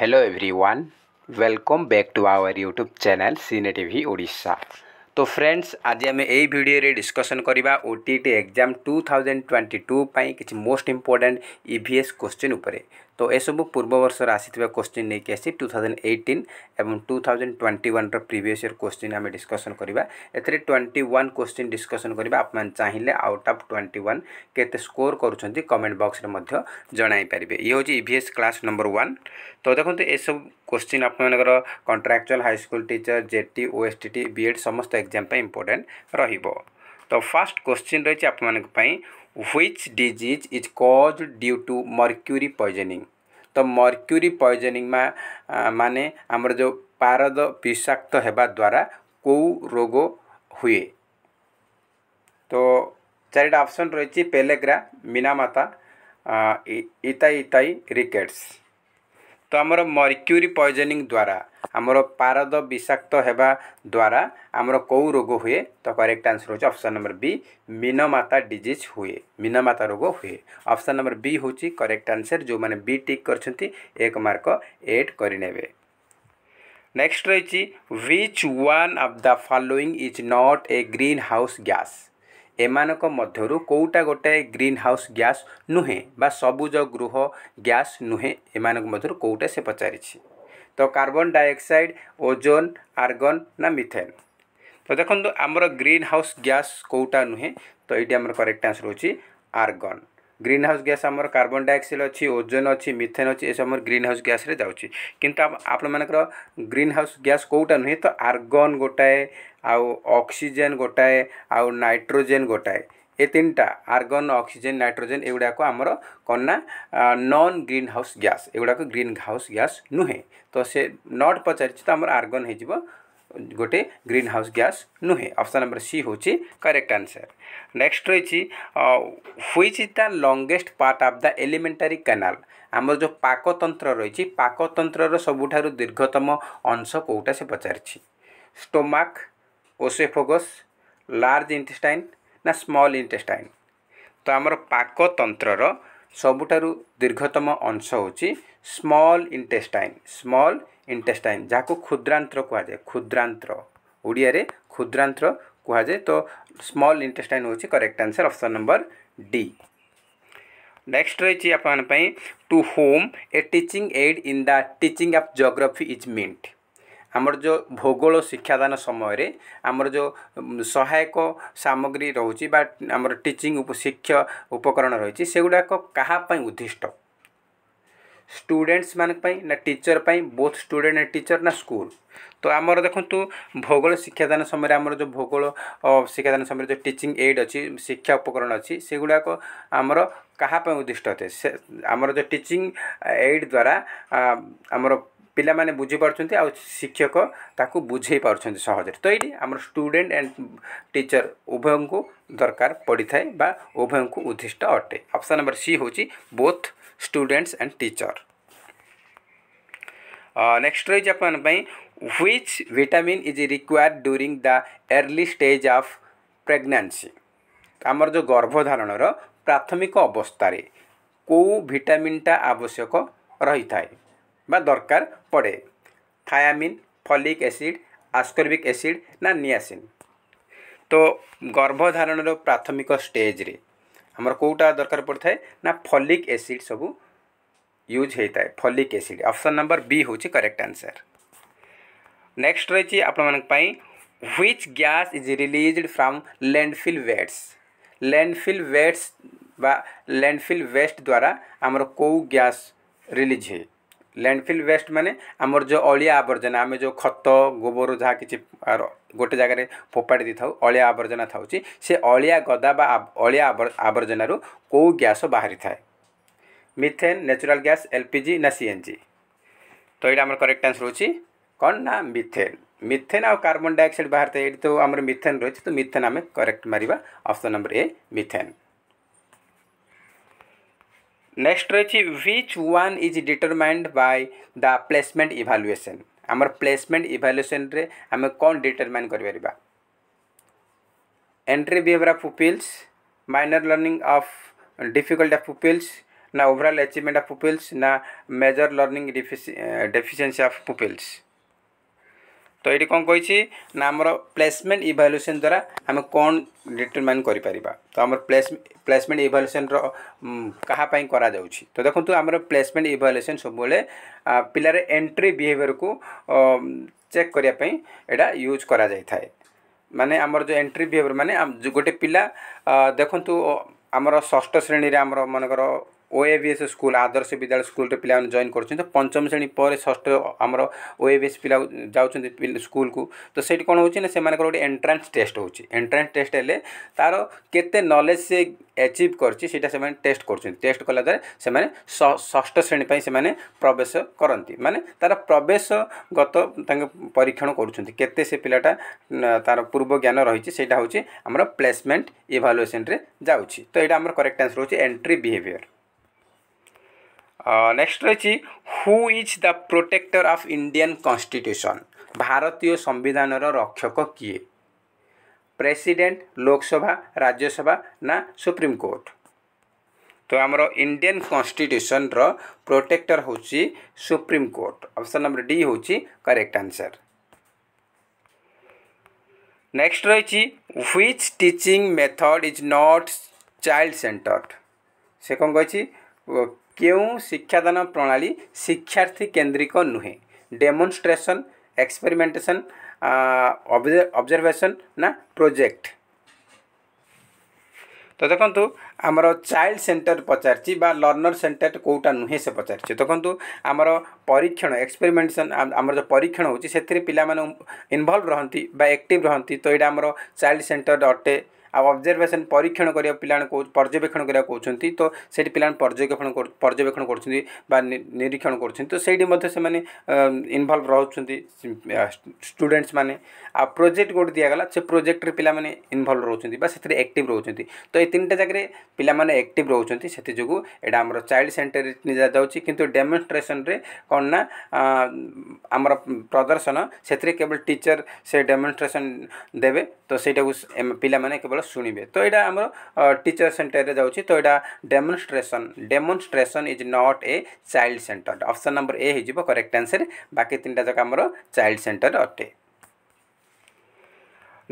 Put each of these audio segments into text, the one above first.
hello everyone welcome back to our YouTube channel सिने टी ओडा तो फ्रेंड्स आज आम यही भिडियो डिस्कसन करवा O T T exam two thousand twenty two कि मोस्ट इम्पोर्टाट एस क्वेश्चन उपरे তো এসবু পূর্ব বর্ষর আসিଥିବା কোশ্চিন নেইকি আসি টু থাউজেন্ড এইটিন এবং টু থাউজেন্ড ଟ୍ୱେଣ୍ଟି ୱାନ୍ର ପ୍ରିଭିୟସ୍ ଇୟର୍ କୋଶ୍ଚିନ୍ ଆମେ ଡିସ୍କସନ୍ କରିବା ଏଥିରେ ଟ୍ୱେଣ୍ଟି ୱାନ୍ କୋଶ୍ଚିନ୍ ଡିସ୍କସନ୍ କରିବା ଆପଣମାନେ ଚାହିଁଲେ ଆଉଟ୍ ଅଫ୍ ଟ୍ୱେଣ୍ଟି ୱାନ୍ କେତେ ସ୍କୋର୍ କରୁଛନ୍ତି କମେଣ୍ଟ ବକ୍ସରେ ମଧ୍ୟ ଜଣାଇ ପାରିବେ ଇଏ ହେଉଛି E V S class number one ତ ଦେଖନ୍ତୁ ଏସବୁ କୋଶ୍ଚିନ୍ ଆପଣମାନଙ୍କର କଣ୍ଟ୍ରାକ୍ଚୁଆଲ୍ ହାଇସ୍କୁଲ ଟିଚର ଜେଟି ଓ S T T B Ed ସମସ୍ତ ଏକ୍ଜାମ୍ ପାଇଁ ଇମ୍ପୋର୍ଟାଣ୍ଟ ରହିବ ତ ଫାର୍ଷ୍ଟ କୋଶ୍ଚିନ୍ ରହିଛି ଆପଣମାନଙ୍କ ପାଇଁ which disease is caused due to mercury poisoning ତ ମର୍କ୍ୟୁରି ପଏଜନିଂ ମାନେ ଆମର ଯେଉଁ ପାରଦ ବିଷାକ୍ତ ହେବା ଦ୍ୱାରା କେଉଁ ରୋଗ ହୁଏ ତ ଚାରିଟା ଅପସନ୍ ରହିଛି ପେଲେଗ୍ରା ମିନାମାତା ଇତାଇ ଇତାଇ ରିକେଟ୍ସ ତ ଆମର ମର୍କ୍ୟୁରି ପଏଜନିଂ ଦ୍ୱାରା ଆମର ପାରଦ ବିଷାକ୍ତ ହେବା ଦ୍ୱାରା ଆମର କେଉଁ ରୋଗ ହୁଏ ତ କରେକ୍ଟ ଆନ୍ସର୍ ହେଉଛି option number B Minamata disease ହୁଏ ମିନମାତା ରୋଗ ହୁଏ ଅପସନ୍ ନମ୍ବର ବି ହେଉଛି କରେକ୍ଟ ଆନ୍ସର୍ ଯେଉଁମାନେ ବି ଟିକ୍ କରିଛନ୍ତି ଏକ ମାର୍କ ଏଡ୍ କରିନେବେ ନେକ୍ସଟ ରହିଛି which one of the following is not a greenhouse gas ଏମାନଙ୍କ ମଧ୍ୟରୁ କେଉଁଟା ଗୋଟାଏ ଗ୍ରୀନ୍ ହାଉସ୍ ଗ୍ୟାସ୍ ନୁହେଁ ବା ସବୁଜ ଗୃହ ଗ୍ୟାସ୍ ନୁହେଁ ଏମାନଙ୍କ ମଧ୍ୟରୁ କେଉଁଟା ସେ ପଚାରିଛି তো কার্বন ডাইঅক্সাইড ওজোন আর্গন না মিথেন তো দেখন্তু আমার গ্রিন হাউস গ্যাস কোটা নুহে তো এইটি আমার করেক্ট আনসর হচ্ছে আর্গন গ্রিন হাউস গ্যাস আমার কার্বন ডাইঅক্সাইড অছি ওজোন অছি মিথেন অছি এসব আমার গ্রিন হাউস গ্যাসরে যাচ্ছি কিন্তু আপনার গ্রিন হাউস গ্যাস কোটা নুহে তো আর্গন গোটায়ে আউ অক্সিজেন গোটায়ে আউ নাইট্রোজেন গোটায়ে ଏ ତିନିଟା ଆର୍ଗନ୍ ଅକ୍ସିଜେନ୍ ନାଇଟ୍ରୋଜେନ୍ ଏଗୁଡ଼ାକ ଆମର କ'ଣ ନା ନନ୍ ଗ୍ରୀନ୍ ହାଉସ୍ ଗ୍ୟାସ୍ ଏଗୁଡ଼ାକ ଗ୍ରୀନ୍ ହାଉସ୍ ଗ୍ୟାସ୍ ନୁହେଁ ତ ସେ ନଟ୍ ପଚାରିଛି ତ ଆମର ଆର୍ଗନ୍ ହେଇଯିବ ଗୋଟେ ଗ୍ରୀନ୍ ହାଉସ୍ ଗ୍ୟାସ୍ ନୁହେଁ ଅପସନ୍ ନମ୍ବର ସି ହେଉଛି କରେକ୍ଟ ଆନ୍ସର୍ ନେକ୍ସଟ ରହିଛି which is the longest part of the alimentary canal ଆମର ଯେଉଁ ପାକତନ୍ତ୍ର ରହିଛି ପାକତନ୍ତ୍ରର ସବୁଠାରୁ ଦୀର୍ଘତମ ଅଂଶ କେଉଁଟା ସେ ପଚାରିଛି ଷ୍ଟୋମାକ୍ ଓସେଫୋଗସ୍ ଲାର୍ଜ ଇଣ୍ଟେଷ୍ଟାଇନ୍ ନା ସ୍ମଲ୍ ଇଣ୍ଟେଷ୍ଟାଇନ୍ ତ ଆମର ପାକତନ୍ତ୍ରର ସବୁଠାରୁ ଦୀର୍ଘତମ ଅଂଶ ହେଉଛି ସ୍ମଲ୍ ଇଣ୍ଟେଷ୍ଟାଇନ୍ ସ୍ମଲ୍ ଇଣ୍ଟେଷ୍ଟାଇନ୍ ଯାହାକୁ କ୍ଷୁଦ୍ରାନ୍ତ୍ର କୁହାଯାଏ କ୍ଷୁଦ୍ରାନ୍ତ୍ର ଓଡ଼ିଆରେ କ୍ଷୁଦ୍ରାନ୍ତ୍ର କୁହାଯାଏ ତ ସ୍ମଲ୍ ଇଣ୍ଟେଷ୍ଟାଇନ୍ ହେଉଛି correct answer option number D next ରହିଛି ଆପଣମାନଙ୍କ ପାଇଁ to whom a teaching aid in the teaching of geography is meant ଆମର ଯେଉଁ ଭୂଗୋଳ ଶିକ୍ଷାଦାନ ସମୟରେ ଆମର ଯେଉଁ ସହାୟକ ସାମଗ୍ରୀ ରହୁଛି ବା ଆମର ଟିଚିଂ ଶିକ୍ଷା ଉପକରଣ ରହିଛି ସେଗୁଡ଼ାକ କାହା ପାଇଁ ଉଦ୍ଦିଷ୍ଟ ଷ୍ଟୁଡେଣ୍ଟସ୍ ମାନଙ୍କ ପାଇଁ ନା ଟିଚର୍ ପାଇଁ ବୋଥ୍ ଷ୍ଟୁଡ଼େଣ୍ଟ ଆଣ୍ଡ ଟିଚର୍ ନା ସ୍କୁଲ ତ ଆମର ଦେଖନ୍ତୁ ଭୂଗୋଳ ଶିକ୍ଷାଦାନ ସମୟରେ ଆମର ଯେଉଁ ଭୂଗୋଳ ଶିକ୍ଷାଦାନ ସମୟରେ ଯେଉଁ ଟିଚିଂ ଏଡ୍ ଅଛି ଶିକ୍ଷା ଉପକରଣ ଅଛି ସେଗୁଡ଼ାକ ଆମର କାହା ପାଇଁ ଉଦ୍ଦିଷ୍ଟ ଅଟେ ସେ ଆମର ଯେଉଁ ଟିଚିଂ ଏଡ୍ ଦ୍ୱାରା ଆମର ପିଲାମାନେ ବୁଝିପାରୁଛନ୍ତି ଆଉ ଶିକ୍ଷକ ତାକୁ ବୁଝେଇ ପାରୁଛନ୍ତି ସହଜରେ ତ ଏଇଠି ଆମର ଷ୍ଟୁଡ଼େଣ୍ଟ ଆଣ୍ଡ ଟିଚର ଉଭୟଙ୍କୁ ଦରକାର ପଡ଼ିଥାଏ ବା ଉଭୟଙ୍କୁ ଉଦ୍ଦିଷ୍ଟ ଅଟେ ଅପସନ୍ ନମ୍ବର ସି ହେଉଛି both students and teacher next ରହିଛି ଆପଣଙ୍କ ପାଇଁ which vitamin is required during the early stage of pregnancy ଆମର ଯେଉଁ ଗର୍ଭଧାରଣର ପ୍ରାଥମିକ ଅବସ୍ଥାରେ କେଉଁ ଭିଟାମିନ୍ଟା ଆବଶ୍ୟକ ରହିଥାଏ बा दरकार पड़े thiamine folic acid ascorbic acid ना नियासीन तो गर्भधारण प्राथमिक स्टेज रे आमर कौटा दरकार पड़ता है ना फलिक एसिड सब यूज होता है folic acid option number B हूँ करेक्ट आंसर नेक्स्ट रही आपाई which gas is release from landfill wastes landfill wastes landfill waste द्वारा आमर कौ गैस रिलीज है ଲ୍ୟାଣ୍ଡଫିଲ୍ ୱେଷ୍ଟ ମାନେ ଆମର ଯେଉଁ ଅଳିଆ ଆବର୍ଜନା ଆମେ ଯେଉଁ ଖତ ଗୋବର ଯାହା କିଛି ଗୋଟେ ଜାଗାରେ ଫୋପାଡ଼ି ଦେଇଥାଉ ଅଳିଆ ଆବର୍ଜନା ଥାଉଛି ସେ ଅଳିଆ ଗଦା ବା ଅଳିଆ ଆବର୍ଜନାରୁ କେଉଁ ଗ୍ୟାସ ବାହାରିଥାଏ ମିଥେନ୍ ନ୍ୟାଚୁରାଲ୍ ଗ୍ୟାସ୍ ଏଲ୍ପିଜି ନା ସିଏନ୍ଜି ତ ଏଇଟା ଆମର କରେକ୍ଟ ଆନ୍ସର ହେଉଛି କ'ଣ ନା ମିଥେନ୍ ମିଥେନ୍ ଆଉ କାର୍ବନ୍ ଡାଇଅକ୍ସାଇଡ଼ ବାହାରିଥାଏ ଏଇଠି ତ ଆମର ମିଥେନ୍ ରହିଛି ତ ମିଥେନ୍ ଆମେ କରେକ୍ଟ ମାରିବା option number A methane next रही which one is determined by the placement evaluation आमर प्लेसमेंट इभालुएसन रे आम कौन डिटरमाइन कर entry behaviour of pupils minor learning of difficult of pupils ना ओवरऑल अचीवमेंट ऑफ पुपिल्स ना major learning deficiency of pupils তো এটি কম কইছি না আমার প্লেসমেন্ট ইভালুয়েসন দ্বারা আমি কোণ ডিটরমাইন করিপারিবা তো আমার প্লেস প্লেসমেন্ট ইভালুয়েসনর কাহাপাই করা যাଉଛି তো দেখুন আমার প্লেসমেন্ট ইভালুয়েসন সবুলে পিলার এন্ট্রি বিহেভিয়ারকু চেক করা এটা ইউজ করা যাই থাকে মানে আমার যে এন্ট্রি বিহেভিয়ার মানে গোটে পিলা দেখুন আমার ষষ্ঠ শ্রেণীরে আমার মনে কর ওএভিএস স্কুল আদর্শ বিদ্যালয় স্কুলরে পিলামানে জয়েন করছেন তো পঞ্চম শ্রেণী পরে ষষ্ঠ আমার ওএভিএস পিলা যাচ্ছেন স্কুলকু তো সেইটি কোণ হচ্ছে না সেমানকর গোটে এন্ট্রান্স টেস্ট হচ্ছে এন্ট্রান্স টেস্ট হলে তার কেতে নলেজ সে আচিভ করছে সেটা সে টেস্ট করছেন টেস্ট কলা দ্বারা সে ষষ্ঠ শ্রেণী পাই সে প্রবেশ করতে মানে তার প্রবেশগত তাকে পরীক্ষণ করছেন কেতে সে পিলাটা তার পূর্ব জ্ঞান রয়েছে সেইটা হচ্ছে আমার প্লেসমেন্ট ইভালুয়েসনরে যাচ্ছে তো এটা আমার করেক্ট আনসর হচ্ছে এন্ট্রি বিহেভিয়ার নেক্সট রয়েছে who is the protector of Indian constitution ভারতীয় সংবিধানর রক্ষক কিয়ে প্রেসিডেন্ট লোকসভা রাজ্যসভা না সুপ্রিমকোর্ট তো আমার ইন্ডিয়ান কনস্টিটিউশনর প্রোটেক্টর হচ্ছে সুপ্রিমকোর্ট অপশন নম্বর ডি হচ্ছে করেক্ট আনসার নেক্সট রয়েছে which teaching method is not child centred সে কম কী କେଉଁ ଶିକ୍ଷାଦାନ ପ୍ରଣାଳୀ ଶିକ୍ଷାର୍ଥୀ କେନ୍ଦ୍ରିକ ନୁହେଁ ଡେମନଷ୍ଟ୍ରେସନ୍ ଏକ୍ସପେରିମେଣ୍ଟେସନ୍ ଅବଜରଭେସନ୍ ନା ପ୍ରୋଜେକ୍ଟ ତ ଦେଖନ୍ତୁ ଆମର ଚାଇଲ୍ଡ ସେଣ୍ଟର ପଚାରିଛି ବା ଲର୍ଣ୍ଣର ସେଣ୍ଟର କେଉଁଟା ନୁହେଁ ସେ ପଚାରିଛି ଦେଖନ୍ତୁ ଆମର ପରୀକ୍ଷଣ ଏକ୍ସପେରିମେଣ୍ଟେସନ୍ ଆମର ଯେଉଁ ପରୀକ୍ଷଣ ହେଉଛି ସେଥିରେ ପିଲାମାନେ ଇନଭଲ୍ଭ ରହନ୍ତି ବା ଏକ୍ଟିଭ୍ ରହନ୍ତି ତ ଏଇଟା ଆମର ଚାଇଲ୍ଡ ସେଣ୍ଟର ଅଟେ ଆଉ ଅବଜର୍ଭେସନ୍ ପରୀକ୍ଷଣ କରିବା ପିଲାମାନେ ପର୍ଯ୍ୟବେକ୍ଷଣ କରିବାକୁ କହୁଛନ୍ତି ତ ସେଇଠି ପିଲାମାନେ ପର୍ଯ୍ୟବେକ୍ଷଣ ପର୍ଯ୍ୟବେକ୍ଷଣ କରୁଛନ୍ତି ବା ନିରୀକ୍ଷଣ କରୁଛନ୍ତି ତ ସେଇଠି ମଧ୍ୟ ସେମାନେ ଇନଭଲ୍ଭ ରହୁଛନ୍ତି ଷ୍ଟୁଡେଣ୍ଟସ୍ମାନେ ଆଉ ପ୍ରୋଜେକ୍ଟ ଗୋଟେ ଦିଆଗଲା ସେ ପ୍ରୋଜେକ୍ଟରେ ପିଲାମାନେ ଇନଭଲ୍ଭ ରହୁଛନ୍ତି ବା ସେଥିରେ ଆକ୍ଟିଭ୍ ରହୁଛନ୍ତି ତ ଏଇ ତିନିଟା ଜାଗାରେ ପିଲାମାନେ ଆକ୍ଟିଭ୍ ରହୁଛନ୍ତି ସେଥିଯୋଗୁଁ ଏଇଟା ଆମର ଚାଇଲ୍ଡ ସେଣ୍ଟର ନିଆଯାଉଛି କିନ୍ତୁ ଡେମନଷ୍ଟ୍ରେସନରେ କ'ଣ ନା ଆମର ପ୍ରଦର୍ଶନ ସେଥିରେ କେବଳ ଟିଚର୍ ସେ ଡେମନଷ୍ଟ୍ରେସନ ଦେବେ ତ ସେଇଟାକୁ ପିଲାମାନେ କେବଳ শুণবে তো এটা আমার টিচর সেন্টরে যাচ্ছি তো এটা demonstration demonstration is not a child centred option number A হয়ে যাব করেক্ট আনসর বাকি তিনটা যাক আমার চাইল্ড সেন্টর অটে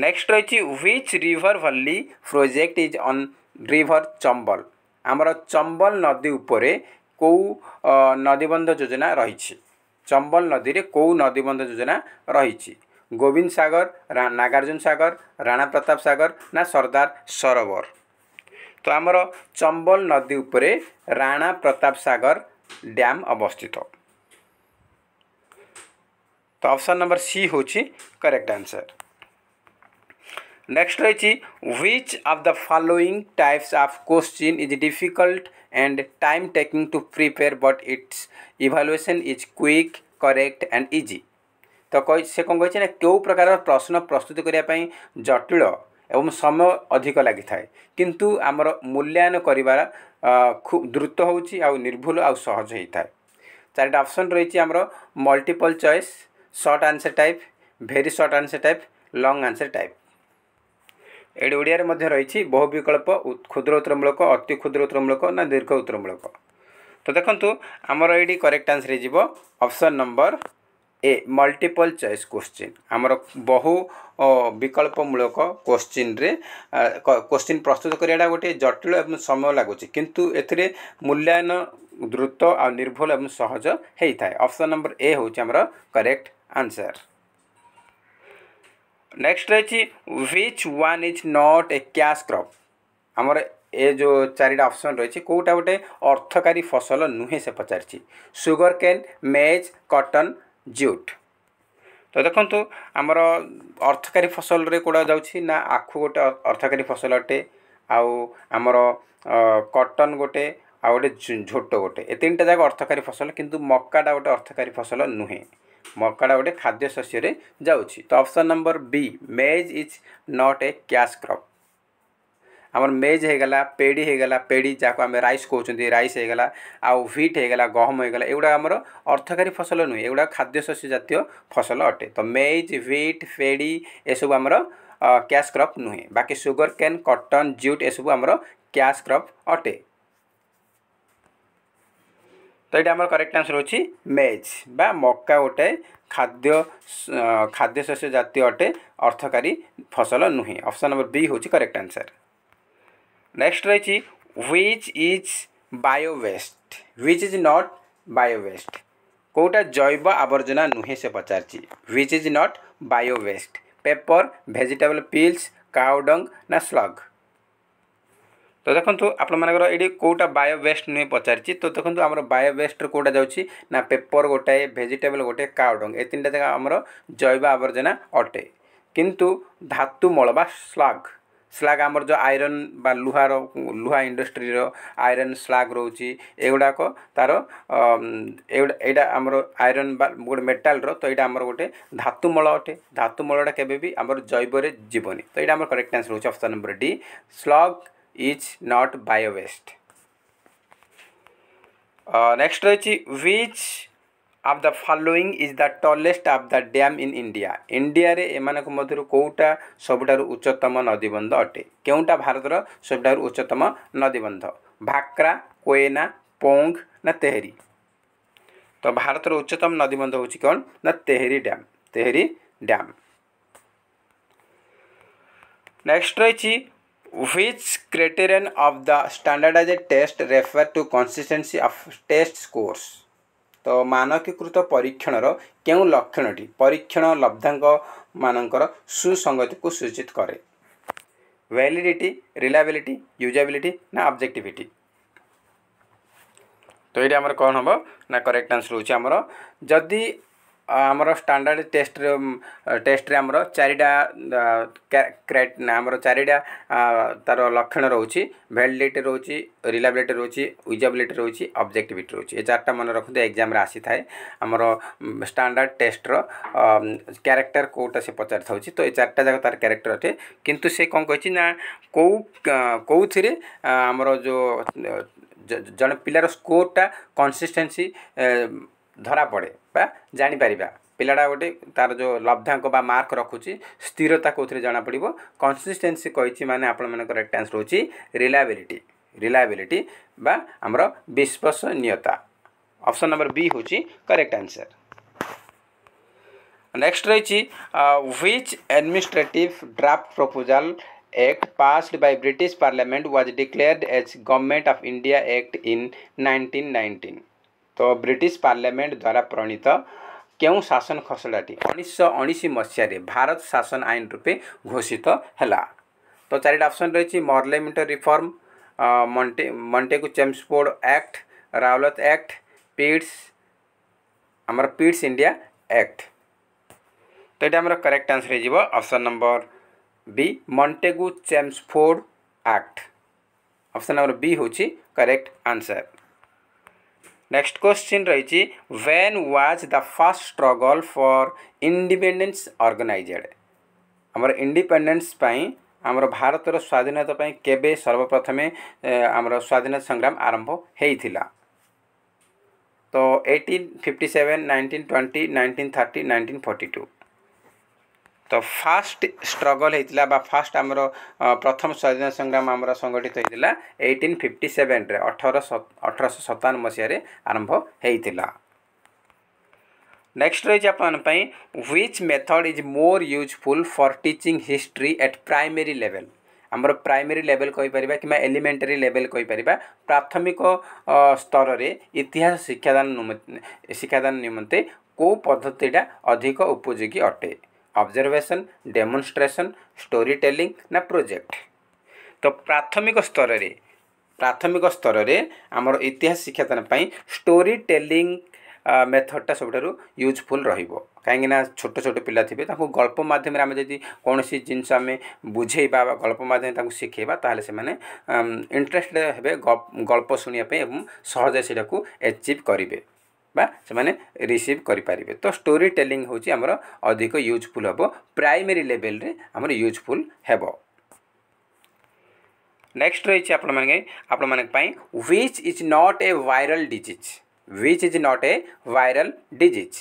নেক্সট রয়েছে which river valley project is on river Chambal আমার চম্বল নদী উপরে কেউ নদীবন্ধ যোজনা রয়েছে চম্বল নদীরে কেউ নদীবন্ধ যোজনা রয়েছে গোবিন্দ সাগর নাগার্জুন সাগর রাণা প্রতাপ সাগর না সর্দার সরোবর তো আমার চম্বল নদী উপরে রাণা প্রতাপ সাগর ড্যাম অবস্থিত তো অপশন নম্বর সি হচ্ছে করেক্ট আনসার নেক্সট রয়েছে which of the following types of question is difficult and time taking to prepare but its evaluation is quick correct and easy ତ କହି ସେ କ'ଣ କହିଛି ନା କେଉଁ ପ୍ରକାରର ପ୍ରଶ୍ନ ପ୍ରସ୍ତୁତ କରିବା ପାଇଁ ଜଟିଳ ଏବଂ ସମୟ ଅଧିକ ଲାଗିଥାଏ କିନ୍ତୁ ଆମର ମୂଲ୍ୟାୟନ କରିବାର ଖୁବ୍ ଦ୍ରୁତ ହେଉଛି ଆଉ ନିର୍ଭୁଲ ଆଉ ସହଜ ହୋଇଥାଏ ଚାରିଟା ଅପସନ୍ ରହିଛି ଆମର multiple choice short answer type very short answer type long answer type ଏଇଠି ଓଡ଼ିଆରେ ମଧ୍ୟ ରହିଛି ବହୁ ବିକଳ୍ପ କ୍ଷୁଦ୍ର ଉତ୍ତରମୂଳକ ଅତି କ୍ଷୁଦ୍ର ଉତ୍ତରମୂଳକ ନା ଦୀର୍ଘ ଉତ୍ତରମୂଳକ ତ ଦେଖନ୍ତୁ ଆମର ଏଇଠି କରେକ୍ଟ ଆନ୍ସର୍ ହେଇଯିବ option number A multiple choice question ଆମର ବହୁ ବିକଳ୍ପମୂଳକ କୋଶ୍ଚିନ୍ରେ କୋଶ୍ଚିନ୍ ପ୍ରସ୍ତୁତ କରିବାଟା ଗୋଟିଏ ଜଟିଳ ଏବଂ ସମୟ ଲାଗୁଛି କିନ୍ତୁ ଏଥିରେ ମୂଲ୍ୟାୟନ ଦ୍ରୁତ ଆଉ ନିର୍ଭୁଲ ଏବଂ ସହଜ ହେଇଥାଏ ଅପସନ୍ ନମ୍ବର ଏ ହେଉଛି ଆମର କରେକ୍ଟ ଆନ୍ସର୍ ନେକ୍ସଟ ରହିଛି which one is not a cash crop ଆମର ଏ ଯେଉଁ ଚାରିଟା ଅପସନ୍ ରହିଛି କେଉଁଟା ଗୋଟେ ଅର୍ଥକାରୀ ଫସଲ ନୁହେଁ ସେ ପଚାରିଛି sugarcane maize cotton jute ତ ଦେଖନ୍ତୁ ଆମର ଅର୍ଥକାରୀ ଫସଲରେ କେଉଁଟା ଯାଉଛି ନା ଆଖୁ ଗୋଟେ ଅର୍ଥକାରୀ ଫସଲ ଅଟେ ଆଉ ଆମର କଟନ୍ ଗୋଟେ ଆଉ ଗୋଟେ ଝୋଟ ଗୋଟେ ଏ ତିନିଟା ଯାକ ଅର୍ଥକାରୀ ଫସଲ କିନ୍ତୁ ମକାଟା ଗୋଟେ ଅର୍ଥକାରୀ ଫସଲ ନୁହେଁ ମକାଟା ଗୋଟେ ଖାଦ୍ୟଶସ୍ୟରେ ଯାଉଛି ତ option number B maize is not a cash crop আমার मेज ହେଇଗଲା ପେଡ଼ି ହେଇଗଲା ପେଡ଼ି ଯାହାକୁ ଆମେ ରାଇସ୍ କହୁଛନ୍ତି ରାଇସ୍ ହେଇଗଲା ଆଉ ହ୍ୱିଟ୍ ହେଇଗଲା ଗହମ ହେଇଗଲା ଏଗୁଡ଼ା ଆମର ଅର୍ଥକାରୀ ଫସଲ ନୁହେଁ ଏଗୁଡ଼ା ଖାଦ୍ୟଶସ୍ୟ ଜାତୀୟ ଫସଲ ଅଟେ ତ ମେଜ୍ ହ୍ୱିଟ୍ ପେଡ଼ି ଏସବୁ ଆମର କ୍ୟାସ୍ କ୍ରପ୍ ନୁହେଁ ବାକି ସୁଗର କେନ୍ କଟନ୍ ଜୁଟ୍ ଏସବୁ ଆମର କ୍ୟାସ୍ କ୍ରପ୍ ଅଟେ তো এটা আমার করেক্ট আনসর হচ্ছে মেজ বা মক্কা গোটে খাদ্য খাদ্যশস্য জাতীয় অটে অর্থকারী ফসল নুহে অপশন নম্বর বি হচ্ছে করেক্ট আনসর নেক্সট রয়েছে which is bio waste which is not bio waste କେଉଁଟା ଜୈବ ଆବର୍ଜନା ନୁହେଁ ସେ ପଚାରିଛି which is not bio waste paper vegetable peels କାଉଡଙ୍ଗ ନା ସ୍ଲଗ୍ ତ ଦେଖନ୍ତୁ ଆପଣମାନଙ୍କର ଏଇଠି କେଉଁଟା ବାୟୋ ୱେଷ୍ଟ ନୁହେଁ ପଚାରିଛି ତ ଦେଖନ୍ତୁ ଆମର ବାୟୋ ୱେଷ୍ଟର କେଉଁଟା ଯାଉଛି ନା ପେପର୍ ଗୋଟାଏ ଭେଜିଟେବଲ୍ ଗୋଟାଏ କାଉଡଙ୍ଗ ଏ ତିନିଟା ଜାଗା ଆମର ଜୈବ ଆବର୍ଜନା ଅଟେ କିନ୍ତୁ ଧାତୁମଳ ବା ସ୍ଲଗ୍ ସ୍ଲାଗ୍ ଆମର ଯେଉଁ ଆଇରନ୍ ବା ଲୁହାର ଲୁହା ଇଣ୍ଡଷ୍ଟ୍ରିର ଆଇରନ୍ ସ୍ଲାଗ୍ ରହୁଛି ଏଗୁଡ଼ାକ ତା'ର ଏଇଟା ଆମର ଆଇରନ୍ ବା ଗୋଟେ ମେଟାଲ୍ର ତ ଏଇଟା ଆମର ଗୋଟେ ଧାତୁମୂଳ ଅଟେ ଧାତୁମୂଳଟା କେବେ ବି ଆମର ଜୈବରେ ଯିବନି ତ ଏଇଟା ଆମର କରେକ୍ଟ ଆନ୍ସର୍ ହେଉଛି option number D slag is not bio waste next ରହିଛି which of the following is the tallest of the dam in India ଇଣ୍ଡିଆରେ ଏମାନଙ୍କ ମଧ୍ୟରୁ କେଉଁଟା ସବୁଠାରୁ ଉଚ୍ଚତମ ନଦୀବନ୍ଧ ଅଟେ କେଉଁଟା ଭାରତର ସବୁଠାରୁ ଉଚ୍ଚତମ ନଦୀବନ୍ଧ ଭାକ୍ରା କୋଏନା ପୋଙ୍ଗ ନା ତେହେରି ତ ଭାରତର ଉଚ୍ଚତମ ନଦୀବନ୍ଧ ହେଉଛି କ'ଣ ନା Tehri dam Tehri dam next ରହିଛି which criterion of the standardized test refer to consistency of test scores ତ ମାନକୀକୃତ ପରୀକ୍ଷଣର କେଉଁ ଲକ୍ଷଣଟି ପରୀକ୍ଷଣ ଲବ୍ଧାଙ୍କ ମାନଙ୍କର ସୁସଙ୍ଗତିକୁ ସୂଚିତ କରେ ଭ୍ୟାଲିଡ଼ିଟି ରିଲାବିଲିଟି ୟୁଜାବିଲିଟି ନା ଅବଜେକ୍ଟିଭିଟି ତ ଏଇଟା ଆମର କ'ଣ ହେବ ନା କରେକ୍ଟ ଆନ୍ସର୍ ହେଉଛି ଆମର ଯଦି ଆମର ଷ୍ଟାଣ୍ଡାର୍ଡ଼ ଟେଷ୍ଟରେ ଟେଷ୍ଟରେ ଆମର ଚାରିଟା ଆମର ଚାରିଟା ତା'ର ଲକ୍ଷଣ ରହୁଛି ଭ୍ୟାଲିଡ଼ିଟି ରହୁଛି ରିଲାବିଲିଟି ରହୁଛି ୟୁଜାବିଲିଟି ରହୁଛି ଅବଜେକ୍ଟିଭିଟି ରହୁଛି ଏ ଚାରିଟା ମନେ ରଖନ୍ତୁ ଏକ୍ଜାମ୍ରେ ଆସିଥାଏ ଆମର ଷ୍ଟାଣ୍ଡାର୍ଡ଼ ଟେଷ୍ଟର କ୍ୟାରେକ୍ଟର କେଉଁଟା ସେ ପଚାରିଥାଉଛି ତ ଏ ଚାରିଟା ଯାକ ତା'ର କ୍ୟାରେକ୍ଟର ଅଟେ କିନ୍ତୁ ସେ କ'ଣ କହିଛି ନା କେଉଁ କେଉଁଥିରେ ଆମର ଯେଉଁ ଜଣେ ପିଲାର ସ୍କୋରଟା କନସିଷ୍ଟେନ୍ସି ଧରାପଡ଼େ ବା ଜାଣିପାରିବା ପିଲାଟା ଗୋଟେ ତା'ର ଯେଉଁ ଲବ୍ଧାଙ୍କ ବା ମାର୍କ ରଖୁଛି ସ୍ଥିରତା କେଉଁଥିରେ ଜଣାପଡ଼ିବ କନସିଷ୍ଟେନ୍ସି କହିଛି ମାନେ ଆପଣମାନଙ୍କର ରେକ୍ଟ ଆନ୍ସର୍ ହେଉଛି ରିଲାଏବିଲିଟି ରିଲାଏବିଲିଟି ବା ଆମର ବିଶ୍ୱସନୀୟତା ଅପସନ୍ ନମ୍ବର ବି ହେଉଛି କରେକ୍ଟ ଆନ୍ସର୍ ନେକ୍ସଟ ରହିଛି which administrative draft proposal act passed by british parliament was declared as government of india act in 1919 तो ब्रिटिश पार्लियामेंट द्वारा प्रणीत क्यों शासन खसड़ाटी उन्नीस उन्नीस मसीह भारत शासन आईन रूपे घोषित है तो चार अप्सन रही मर्लेमेंटर रिफर्म मंटे Montagu Chelmsford act Rowlatt act Pitt's आमर पीट्स इंडिया एक्ट तो ये आम correct answer option number B Montagu Chelmsford act option number B हूँ करेक्ट आंसर নেক্সট কোশ্চিন রয়েছে when was the first struggle for independence organized আমার independence পাই আমার ভারতর স্বাধীনতা পাই কেবে সর্বপ্রথমে আমার স্বাধীনতা সংগ্রাম আরম্ভ হয়েছিল তো eighteen fifty seven nineteen twenty nineteen thirty nineteen forty two ତ ଫାଷ୍ଟ ଷ୍ଟ୍ରଗଲ୍ ହେଇଥିଲା ବା ଫାଷ୍ଟ ଆମର ପ୍ରଥମ ସ୍ୱାଧୀନତା ସଂଗ୍ରାମ ଆମର ସଂଗଠିତ ହୋଇଥିଲା ଏଇଟିନ୍ ଫିଫ୍ଟି ସେଭେନରେ ଅଠର ଅଠରଶହ ସତାନବେ ମସିହାରେ ଆରମ୍ଭ ହେଇଥିଲା ନେକ୍ସଟ ରହିଛି ଆପଣମାନଙ୍କ ପାଇଁ which method is more useful for teaching history at primary level ଆମର ପ୍ରାଇମେରୀ ଲେଭେଲ୍ କହିପାରିବା କିମ୍ବା ଏଲିମେଣ୍ଟାରୀ ଲେଭେଲ୍ କହିପାରିବା ପ୍ରାଥମିକ ସ୍ତରରେ ଇତିହାସ ଶିକ୍ଷାଦାନ ଶିକ୍ଷାଦାନ ନିମନ୍ତେ କେଉଁ ପଦ୍ଧତିଟା ଅଧିକ ଉପଯୋଗୀ ଅଟେ ଅବଜର୍ଭେସନ୍ ଡେମନଷ୍ଟ୍ରେସନ୍ ଷ୍ଟୋରି ଟେଲିଂ ନା ପ୍ରୋଜେକ୍ଟ ତ ପ୍ରାଥମିକ ସ୍ତରରେ ପ୍ରାଥମିକ ସ୍ତରରେ ଆମର ଇତିହାସ ଶିକ୍ଷାଦାନ ପାଇଁ ଷ୍ଟୋରି ଟେଲିଂ ମେଥଡ଼ଟା ସବୁଠାରୁ ୟୁଜଫୁଲ୍ ରହିବ କାହିଁକିନା ଛୋଟ ଛୋଟ ପିଲା ଥିବେ ତାଙ୍କୁ ଗଳ୍ପ ମାଧ୍ୟମରେ ଆମେ ଯଦି କୌଣସି ଜିନିଷ ଆମେ ବୁଝେଇବା ବା ଗଳ୍ପ ମାଧ୍ୟମରେ ତାଙ୍କୁ ଶିଖେଇବା ତାହେଲେ ସେମାନେ ଇଣ୍ଟରେଷ୍ଟେଡ଼ ହେବେ ଗଳ୍ପ ଶୁଣିବା ପାଇଁ ଏବଂ ସହଜରେ ସେଇଟାକୁ ଏଚିଭ୍ କରିବେ ବା ସେମାନେ ରିସିଭ୍ କରିପାରିବେ ତ ଷ୍ଟୋରି ଟେଲିଂ ହେଉଛି ଆମର ଅଧିକ ୟୁଜଫୁଲ୍ ହେବ ପ୍ରାଇମେରୀ ଲେଭେଲ୍ରେ ଆମର ୟୁଜଫୁଲ୍ ହେବ ନେକ୍ସଟ ରହିଛି ଆପଣମାନେ ଆପଣମାନଙ୍କ ପାଇଁ which is not a viral disease which is not a viral disease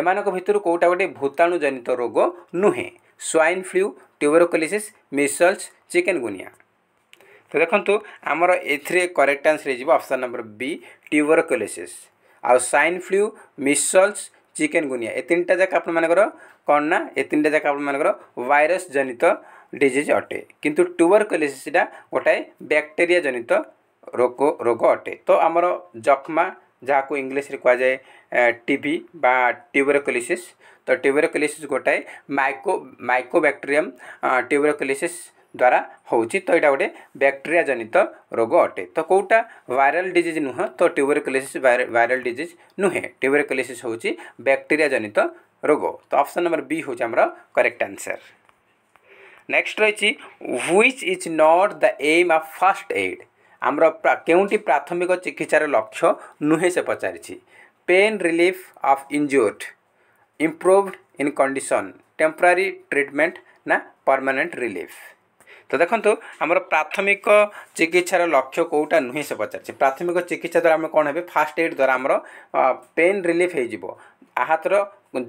ଏମାନଙ୍କ ଭିତରୁ କେଉଁଟା ଗୋଟେ ଭୂତାଣୁଜନିତ ରୋଗ ନୁହେଁ swine flu tuberculosis measles chikungunya ତ ଦେଖନ୍ତୁ ଆମର ଏଥିରେ କରେକ୍ଟ ଆନ୍ସର ହେଇଯିବ ଅପସନ୍ ନମ୍ବର ବି ଟ୍ୟୁବରକୋଲିସିସ୍ ଆଉ swine flu measles chikungunya ଏ ତିନିଟା ଯାକ ଆପଣମାନଙ୍କର କ'ଣ ନା ଏ ତିନିଟା ଯାକ ଆପଣମାନଙ୍କର ଭାଇରସ୍ ଜନିତ ଡିଜିଜ୍ ଅଟେ କିନ୍ତୁ ଟ୍ୟୁବରକୁଲୋସିସ୍ଟା ଗୋଟାଏ ବ୍ୟାକ୍ଟେରିଆ ଜନିତ ରୋଗ ରୋଗ ଅଟେ ତ ଆମର ଯକ୍ଷ୍ମା ଯାହାକୁ ଇଂଲିଶରେ କୁହାଯାଏ ଟିବି ବା ଟ୍ୟୁବରକୁଲୋସିସ୍ ତ ଟ୍ୟୁବରକୁଲୋସିସ୍ ଗୋଟାଏ ମାଇକ୍ରୋ ମାଇକ୍ରୋବ୍ୟାକ୍ଟେରିୟମ୍ ଟ୍ୟୁବରକୁଲୋସିସ୍ ଦ୍ୱାରା ହେଉଛି ତ ଏଇଟା ଗୋଟେ ବ୍ୟାକ୍ଟେରିଆ ଜନିତ ରୋଗ ଅଟେ ତ କେଉଁଟା ଭାଇରାଲ ଡିଜିଜ୍ ନୁହଁ ତ ଟ୍ୟୁବରକୁଲୋସିସ୍ ଭାଇରାଲ ଡିଜିଜ୍ ନୁହେଁ ଟ୍ୟୁବରକୁଲୋସିସ୍ ହେଉଛି ବ୍ୟାକ୍ଟେରିଆ ଜନିତ ରୋଗ ତ ଅପସନ୍ ନମ୍ବର ବି ହେଉଛି ଆମର କରେକ୍ଟ ଆନ୍ସର୍ ନେକ୍ସଟ ରହିଛି which is not the aim of first aid ଆମର କେଉଁଟି ପ୍ରାଥମିକ ଚିକିତ୍ସାର ଲକ୍ଷ୍ୟ ନୁହେଁ ସେ ପଚାରିଛି pain relief of injured improved in condition temporary treatment ନା ପରମାନେଣ୍ଟ ରିଲିଫ୍ ତ ଦେଖନ୍ତୁ ଆମର ପ୍ରାଥମିକ ଚିକିତ୍ସାର ଲକ୍ଷ୍ୟ କେଉଁଟା ନୁହେଁ ସେ ପଚାରିଛି ପ୍ରାଥମିକ ଚିକିତ୍ସା ଦ୍ୱାରା ଆମେ କ'ଣ ହେବେ ଫାର୍ଷ୍ଟ ଏଡ୍ ଦ୍ୱାରା ଆମର ପେନ୍ ରିଲିଫ୍ ହେଇଯିବ ଆହାତର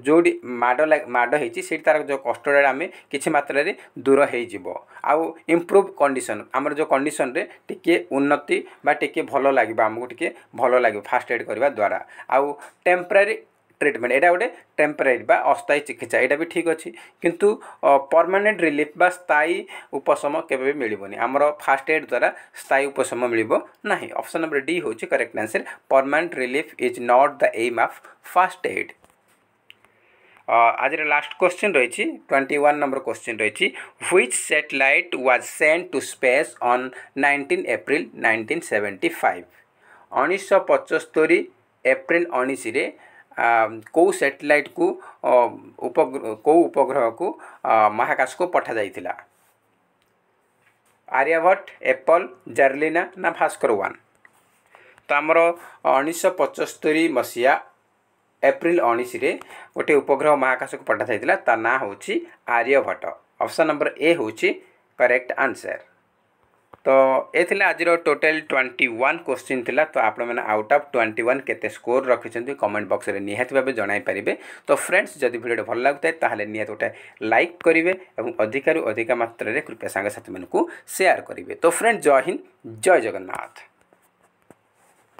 ଯେଉଁଠି ମାଡ଼ ମାଡ଼ ହେଇଛି ସେଇଠି ତା'ର ଯେଉଁ କଷ୍ଟଟା ଆମେ କିଛି ମାତ୍ରାରେ ଦୂର ହେଇଯିବ ଆଉ ଇମ୍ପ୍ରୁଭ୍ କଣ୍ଡିସନ୍ ଆମର ଯେଉଁ କଣ୍ଡିସନ୍ରେ ଟିକିଏ ଉନ୍ନତି ବା ଟିକିଏ ଭଲ ଲାଗିବ ଆମକୁ ଟିକିଏ ଭଲ ଲାଗିବ ଫାର୍ଷ୍ଟ ଏଡ୍ କରିବା ଦ୍ୱାରା ଆଉ ଟେମ୍ପରାରୀ ট্রিটমেন্ট এটা গোটে টেম্পোরারি বা অস্থায়ী চিকিৎসা এটা বি ঠিক ଅଛି କିନ୍ତୁ ପରମାନେଣ୍ଟ ରିଲିଫ୍ ବା ସ୍ଥାୟୀ ଉପଶମ କେବେ ବି ମିଳିବନି ଆମର ଫାଷ୍ଟ ଏଡ୍ ଦ୍ୱାରା ସ୍ଥାୟୀ ଉପଶମ ମିଳିବ ନାହିଁ ଅପସନ୍ ନମ୍ବର ଡି ହେଉଛି correct answer permanent relief is not the aim of first aid আজির লাস্ট কোশ্চিন রয়েছে টোয়েন্টি ওয়ান নম্বর কোশ্চিন রয়েছে which satellite was sent to space on nineteen April nineteen seventy five উনিশশো পঁচস্তরি April উনিশে କେଉଁ ସାଟେଲାଇଟ୍କୁ କେଉଁ ଉପଗ୍ରହକୁ ମହାକାଶକୁ ପଠାଯାଇଥିଲା ଆର୍ଯ୍ୟଭଟ୍ଟ ଆପଲ୍ ଜାର୍ଲିନା ନା ଭାସ୍କର ୱାନ୍ ତ ଆମର ଉଣେଇଶହ ପଞ୍ଚସ୍ତରୀ ମସିହା ଏପ୍ରିଲ ଉଣେଇଶରେ ଗୋଟିଏ ଉପଗ୍ରହ ମହାକାଶକୁ ପଠାଯାଇଥିଲା ତା ନାଁ ହେଉଛି ଆର୍ଯ୍ୟଭଟ୍ଟ ଅପସନ୍ ନମ୍ବର ଏ ହେଉଛି କରେକ୍ଟ ଆନ୍ସର୍ तो ए आज टोटाल ट्वेंटी वन क्वेश्चन थी तो आप आउट अफ ट्वेंटी वन के स्कोर रखिंट कमेंट बक्स में निहत भाव जन पारे तो फ्रेंड्स जब भिडियो भल लगुता है तेल निहत गोटे लाइक करेंगे और अधिकारू अधिक मात्र कृपया सांगसाथी मूँ सेयार करेंगे तो फ्रेंड्स जय हिंद जय जगन्नाथ